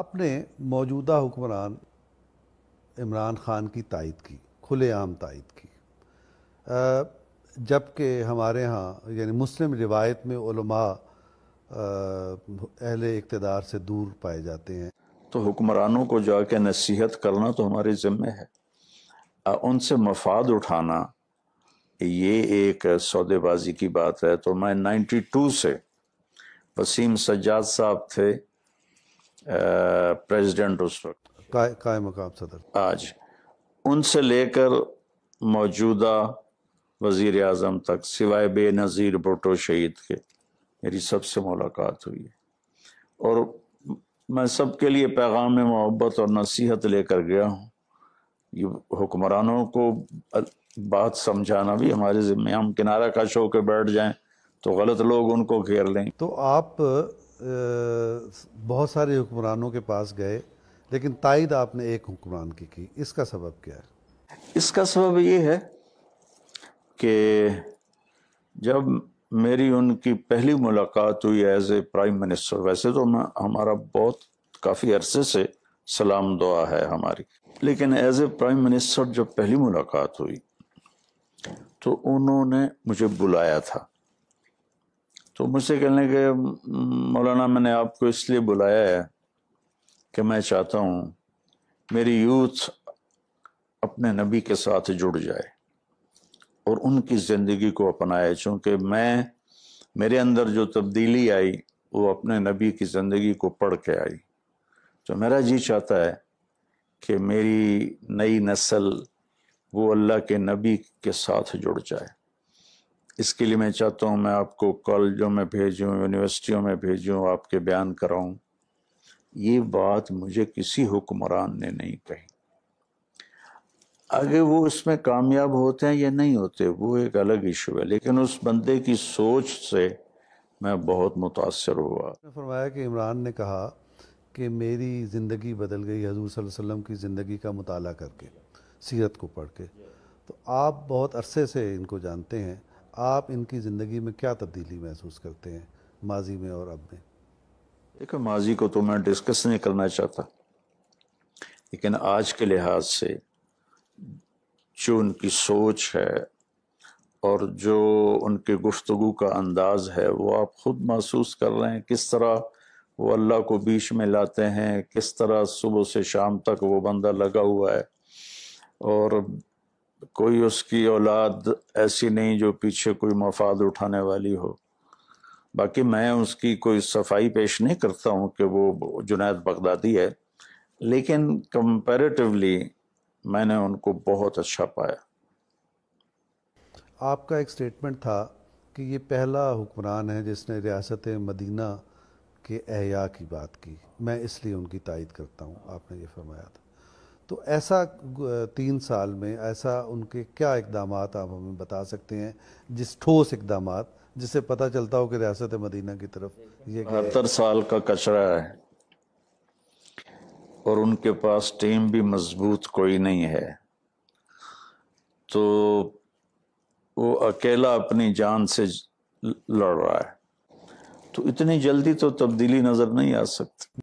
आपने मौजूदा हुक्मरान इमरान ख़ान की तायद की खुलेआम तायद की जबकि हमारे यहाँ यानी मुस्लिम रिवायत में अहल इकतदार से दूर पाए जाते हैं तो हुक्मरानों को जाके नसीहत करना तो हमारे ज़िम्मे है उनसे मफाद उठाना ये एक सौदेबाजी की बात है तो मैं 92 से वसीम सज्जाद साहब थे प्रेसिडेंट उस वक्त काय, मकाम सदर आज उनसे लेकर मौजूदा वजीर अजम तक सिवाय बेनज़ीर भुटो शहीद के मेरी सबसे मुलाकात हुई है और मैं सबके लिए पैगाम मोहब्बत और नसीहत लेकर गया हूँ ये हुक्मरानों को बात समझाना भी हमारे ज़िम्मे हम किनारा का शो के बैठ जाएं तो गलत लोग उनको घेर लें तो आप बहुत सारे हुक्मरानों के पास गए लेकिन तायद आपने एक हुक्मरान की की इसका सबब क्या है इसका सबब ये है कि जब मेरी उनकी पहली मुलाकात हुई एज ए प्राइम मिनिस्टर वैसे तो मैं हमारा बहुत काफ़ी अरसे से सलाम दुआ है हमारी लेकिन एज ए प्राइम मिनिस्टर जब पहली मुलाकात हुई तो उन्होंने मुझे बुलाया था तो मुझसे कहने के मौलाना मैंने आपको इसलिए बुलाया है कि मैं चाहता हूँ मेरी यूथ अपने नबी के साथ जुड़ जाए और उनकी ज़िंदगी को अपनाए चूँकि मैं मेरे अंदर जो तब्दीली आई वो अपने नबी की ज़िंदगी को पढ़ के आई तो मेरा जी चाहता है कि मेरी नई नस्ल वो अल्लाह के नबी के साथ जुड़ जाए इसके लिए मैं चाहता हूँ मैं आपको कॉलेजों में भेजूँ यूनिवर्सिटियों में भेजूँ आपके बयान कराऊँ ये बात मुझे किसी हुक्मरान ने नहीं कही आगे वो इसमें कामयाब होते हैं या नहीं होते वो एक अलग इशू है लेकिन उस बंदे की सोच से मैं बहुत मुतासर हुआ फरमाया कि इमरान ने कहा कि मेरी ज़िंदगी बदल गई हजूर वसल्लम की ज़िंदगी का मताल करके सीरत को पढ़ के तो आप बहुत अरसे से इनको जानते हैं आप इनकी ज़िंदगी में क्या तब्दीली महसूस करते हैं माजी में और अब में देखो माजी को तो मैं डिस्कस नहीं करना चाहता लेकिन आज के लिहाज से जो उनकी सोच है और जो उनके गुफ्तु का अंदाज है वो आप ख़ुद महसूस कर रहे हैं किस तरह वो अल्लाह को बीच में लाते हैं किस तरह सुबह से शाम तक वो बंदा लगा हुआ है और कोई उसकी औलाद ऐसी नहीं जो पीछे कोई मफाद उठाने वाली हो बाकी मैं उसकी कोई सफाई पेश नहीं करता हूँ कि वो जुनैद बगदादी है लेकिन कंपैरेटिवली मैंने उनको बहुत अच्छा पाया आपका एक स्टेटमेंट था कि ये पहला हुक्मरान है जिसने रियासत मदीना के अहिया की बात की मैं इसलिए उनकी तायद करता हूँ आपने ये फरमाया था तो ऐसा तीन साल में ऐसा उनके क्या इकदाम आप हमें बता सकते हैं जिस ठोस इकदाम जिससे पता चलता हो कि रियासत मदीना की तरफ ये बहत्तर साल का कचरा है और उनके पास टीम भी मजबूत कोई नहीं है तो वो अकेला अपनी जान से लड़ रहा है तो इतनी जल्दी तो तब्दीली नज़र नहीं आ सकती